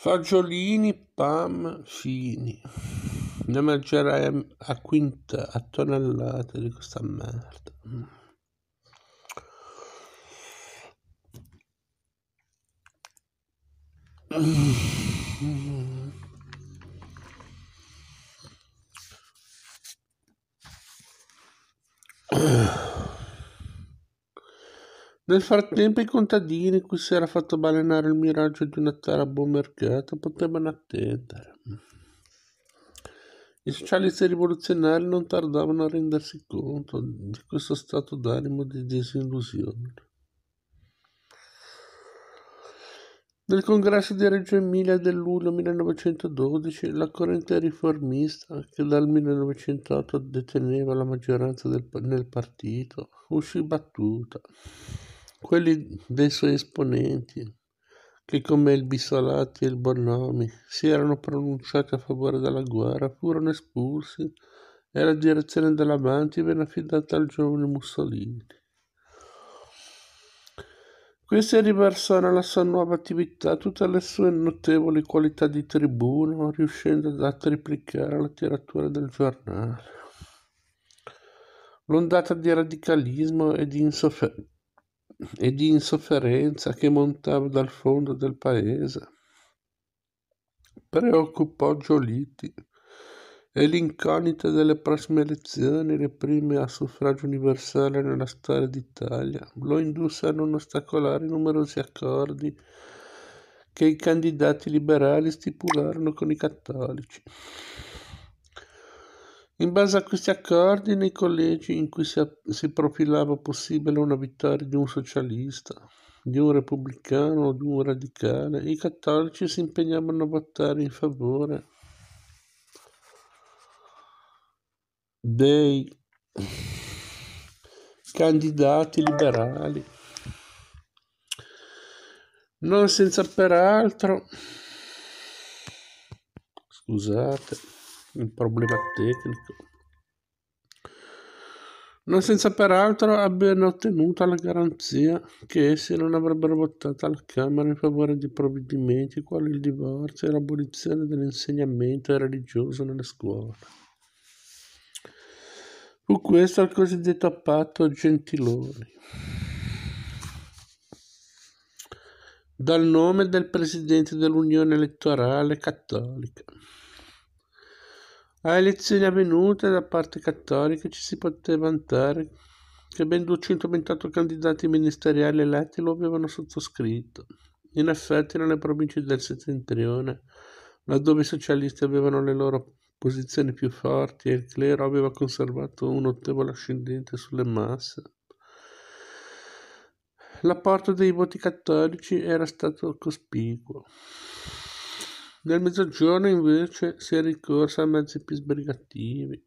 Fagiolini, Pam, Fini. Ne mangerai a quinta, a tonnellate di questa merda. Ugh. Mm. Nel frattempo i contadini cui si era fatto balenare il miraggio di una terra a buon mercato potevano attendere. I socialisti rivoluzionari non tardavano a rendersi conto di questo stato d'animo di disillusione. Nel congresso di Reggio Emilia del luglio 1912 la corrente riformista, che dal 1908 deteneva la maggioranza del, nel partito, uscì battuta quelli dei suoi esponenti, che come il Bisalati e il Bonomi si erano pronunciati a favore della guerra, furono espulsi e la direzione dell'Avanti venne affidata al giovane Mussolini. Questi riversò nella sua nuova attività tutte le sue notevoli qualità di tribuno, riuscendo a triplicare la tiratura del giornale. L'ondata di radicalismo e di insofferenza e di insofferenza che montava dal fondo del paese. Preoccupò Giolitti e l'incognita delle prossime elezioni, le prime a suffragio universale nella storia d'Italia, lo indusse a non ostacolare i numerosi accordi che i candidati liberali stipularono con i cattolici. In base a questi accordi, nei collegi in cui si, profilava possibile una vittoria di un socialista, di un repubblicano o di un radicale, i cattolici si impegnavano a votare in favore dei candidati liberali. Non senza peraltro, scusate, un problema tecnico. Non senza peraltro abbiano ottenuto la garanzia che essi non avrebbero votato alla Camera in favore di provvedimenti quali il divorzio e l'abolizione dell'insegnamento religioso nelle scuole. Fu questo il cosiddetto patto Gentiloni. Dal nome del presidente dell'Unione Elettorale Cattolica. A elezioni avvenute da parte cattolica ci si poteva vantare che ben 228 candidati ministeriali eletti lo avevano sottoscritto. In effetti nelle province del settentrione, laddove i socialisti avevano le loro posizioni più forti e il clero aveva conservato un notevole ascendente sulle masse, l'apporto dei voti cattolici era stato cospicuo. Nel Mezzogiorno invece si è ricorso a mezzi più sbrigativi.